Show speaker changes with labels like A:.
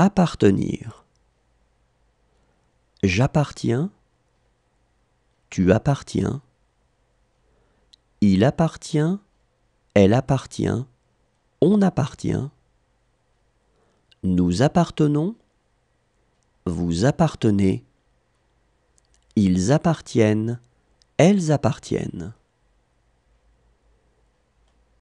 A: Appartenir. J'appartiens. Tu appartiens. Il appartient. Elle appartient. On appartient. Nous appartenons. Vous appartenez. Ils appartiennent. Elles appartiennent.